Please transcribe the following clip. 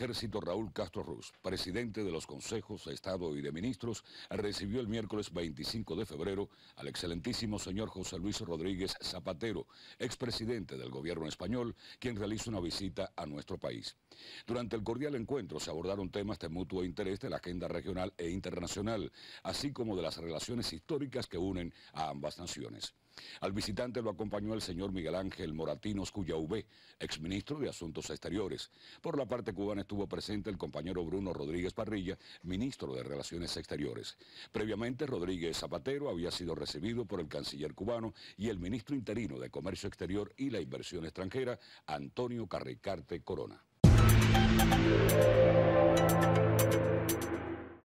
Ejército Raúl Castro Ruz, presidente de los consejos de Estado y de ministros, recibió el miércoles 25 de febrero al excelentísimo señor José Luis Rodríguez Zapatero, expresidente del gobierno español, quien realiza una visita a nuestro país. Durante el cordial encuentro se abordaron temas de mutuo interés de la agenda regional e internacional, así como de las relaciones históricas que unen a ambas naciones. Al visitante lo acompañó el señor Miguel Ángel Moratinos Cuyauvé, exministro de Asuntos Exteriores. Por la parte cubana estuvo presente el compañero Bruno Rodríguez Parrilla, ministro de Relaciones Exteriores. Previamente, Rodríguez Zapatero había sido recibido por el canciller cubano y el ministro interino de Comercio Exterior y la Inversión Extranjera, Antonio Carricarte Corona.